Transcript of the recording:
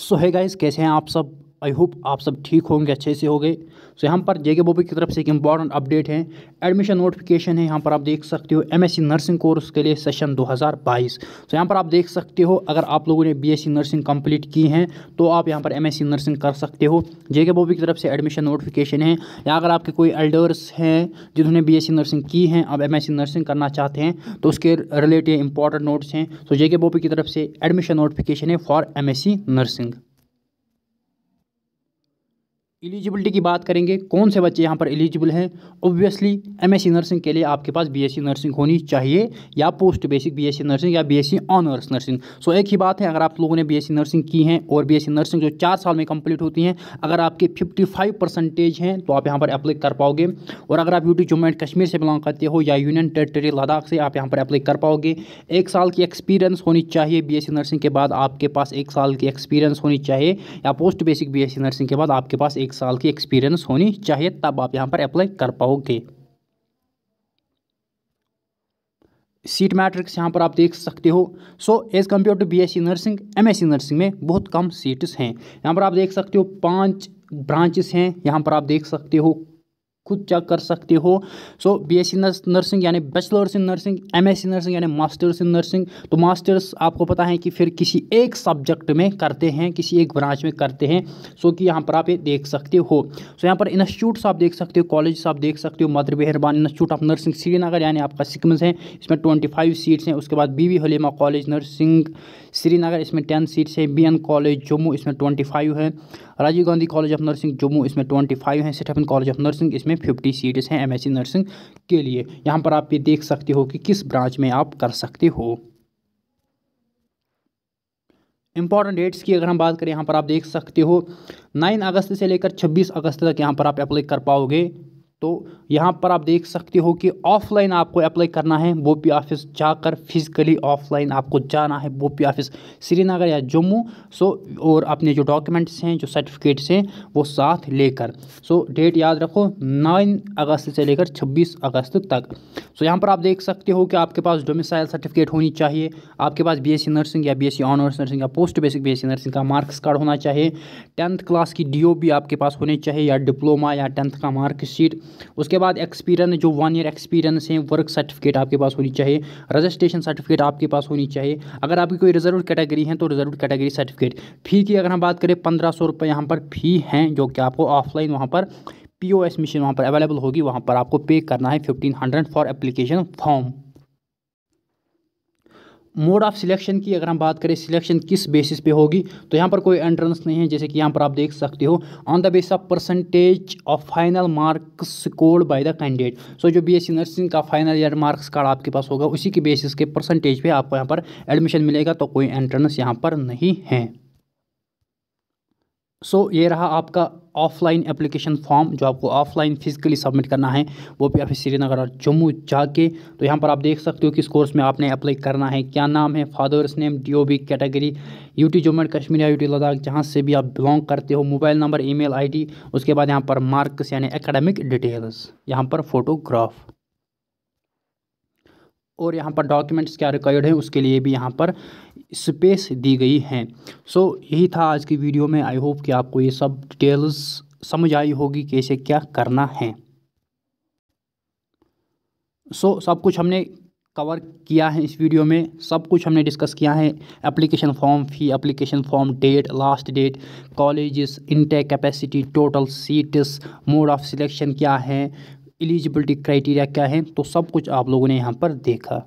सो है गाइस कैसे हैं आप सब आई होप आप सब ठीक होंगे अच्छे से हो गए सो यहाँ पर जे के की तरफ से एक इम्पॉर्टेंट अपडेट है एडमिशन नोटिफिकेशन है यहाँ पर आप देख सकते हो एमएससी नर्सिंग कोर्स के लिए सेशन 2022 सो यहाँ पर आप देख सकते हो अगर आप लोगों ने बीएससी नर्सिंग कंप्लीट की है तो आप यहाँ पर एमएससी नर्सिंग कर सकते हो जे के की तरफ से एडमिशन नोटिफिकेशन है या अगर आपके कोई एल्डर्स हैं जिन्होंने बी नर्सिंग की हैं अब एम नर्सिंग करना चाहते हैं तो उसके रिलेटेड इंपॉर्टेंट नोट्स हैं सो जे के की तरफ से एडमिशन नोटिफिकेशन है फॉर एम नर्सिंग एलिजिबिलिटी की बात करेंगे कौन से बच्चे यहाँ पर एलिजिबल हैं ऑब्वियसली एमएससी नर्सिंग के लिए आपके पास बीएससी नर्सिंग होनी चाहिए या पोस्ट बेसिक बीएससी नर्सिंग या बीएससी ऑनर्स नर्सिंग सो एक ही बात है अगर आप लोगों ने बीएससी नर्सिंग की है और बीएससी नर्सिंग जो चार साल में कंप्लीट होती हैं अगर आपके फिफ्टी फाइव परसेंटेज हैं तो आप यहाँ पर अप्लाई कर पाओगे और अगर आप यूटी जम्मू एंड कश्मीर से बिलोंग करते हो या यूनियन टेरेटरी लद्दाख से आप यहाँ पर अप्लाई कर पाओगे एक साल की एक्सपीरियंस होनी चाहिए बी नर्सिंग के बाद आपके पास एक साल की एक्सपीरियंस होनी चाहिए या पोस्ट बेसिक बी नर्सिंग के बाद आपके पास एक साल की एक्सपीरियंस होनी चाहिए तब आप यहाँ पर अप्लाई कर पाओगे सीट मैट्रिक्स यहाँ पर आप देख सकते हो so as compare to BSc nursing MSc nursing में बहुत कम सीट्स हैं यहाँ पर आप देख सकते हो पांच ब्रांचेस हैं यहाँ पर आप देख सकते हो खुद चेक कर सकते हो so B S C nursing यानी bachelors in nursing M S C nursing यानी मास्टर्स इन नर्सिंग तो मास्टर्स आपको पता है कि फिर किसी एक सब्जेक्ट में करते हैं किसी एक ब्रांच में करते हैं सो कि यहाँ पर आप ये देख सकते हो सो यहाँ पर इंस्टीट्यूट्स आप देख सकते हो कॉलेज आप देख सकते हो Mader Meharban institute of nursing Srinagar यानी आपका सिकम्स है इसमें ट्वेंटी फाइव सीट्स हैं उसके बाद Bibi Halima college nursing Srinagar इसमें टेन सीट्स हैं बी एन कॉलेज जम्मू इसमें ट्वेंटी फाइव है Rajiv Gandhi college of nursing Jammu इसमें ट्वेंटी फाइव है स्टेफन कॉलेज ऑफ नर्सिंग इसमें में फिफ्टी सीट्स हैं एमएससी नर्सिंग के लिए यहाँ पर आप ये देख सकते हो कि किस ब्रांच में आप कर सकते हो इंपॉर्टेंट डेट्स की अगर हम बात करें यहाँ पर आप देख सकते हो नाइन अगस्त से लेकर छब्बीस अगस्त तक यहाँ पर आप अप्लाई कर पाओगे तो यहाँ पर आप देख सकते हो कि ऑफलाइन आपको अप्लाई करना है बोपी ऑफिस जाकर फिजिकली ऑफलाइन आपको जाना है बोपी ऑफिस श्रीनगर या जम्मू सो और अपने जो डॉक्यूमेंट्स हैं जो सर्टिफिकेट्स हैं वो साथ लेकर सो डेट याद रखो नाइन अगस्त से लेकर छब्बीस अगस्त तक सो यहाँ पर आप देख सकते हो कि आपके पास डोमिसाइल सर्टिफिकेट होनी चाहिए आपके पास बी नर्सिंग या बी ऑनर्स नर्सिंग या पोस्ट बेसिक बी नर्सिंग का मार्क्स कार्ड होना चाहिए टेंथ क्लास की डी आपके पास होनी चाहिए या डिप्लोमा या टेंथ का मार्कशीट उसके बाद एक्सपीरियंस जो वन ईयर एक्सपीरियंस है वर्क सर्टिफिकेट आपके पास होनी चाहिए रजिस्ट्रेशन सर्टिफिकेट आपके पास होनी चाहिए अगर आपकी कोई रिजर्व कैटेगरी है तो रिजर्व कैटेगरी सर्टिफिकेट फ़ी की अगर हम बात करें पंद्रह सौ रुपये यहाँ पर फ़ी हैं जो कि आपको ऑफलाइन वहाँ पर पी ओ एस मशीन वहाँ पर अवेलेबल होगी वहाँ पर आपको पे करना है fifteen hundred for application form mode of selection की अगर हम बात करें सिलेक्शन किस बेसिस पे होगी तो यहाँ पर कोई एंट्रेंस नहीं है जैसे कि यहाँ पर आप देख सकते हो on the base of percentage of final marks scored by the candidate so जो बीएससी नर्सिंग का फाइनल ईयर मार्क्स कार्ड आपके पास होगा उसी के बेसिस के परसेंटेज पे आपको यहाँ पर एडमिशन मिलेगा तो कोई एंट्रेंस यहाँ पर नहीं है सो so, ये रहा आपका ऑफलाइन एप्लीकेशन फॉर्म जो आपको ऑफलाइन फिजिकली सबमिट करना है वो भी आप श्रीनगर और जम्मू जाके तो यहाँ पर आप देख सकते हो किस कोर्स में आपने अप्लाई करना है क्या नाम है father's name D O B category UT Jammu and Kashmir या यूटी लद्दाख जहाँ से भी आप बिलोंग करते हो मोबाइल नंबर आई डी उसके बाद यहाँ पर मार्क्स यानी एकेडमिक डिटेल्स यहाँ पर फोटोग्राफ और यहाँ पर डॉक्यूमेंट्स क्या रिक्वायर्ड है उसके लिए भी यहाँ पर स्पेस दी गई है सो so, यही था आज की वीडियो में आई होप कि आपको ये सब डिटेल्स समझ आई होगी कैसे क्या करना है सो so, सब कुछ हमने कवर किया है इस वीडियो में सब कुछ हमने डिस्कस किया है application form fee application form date last date colleges intake capacity total seats mode of selection क्या है एलिजिबिलिटी क्राइटेरिया क्या है तो सब कुछ आप लोगों ने यहाँ पर देखा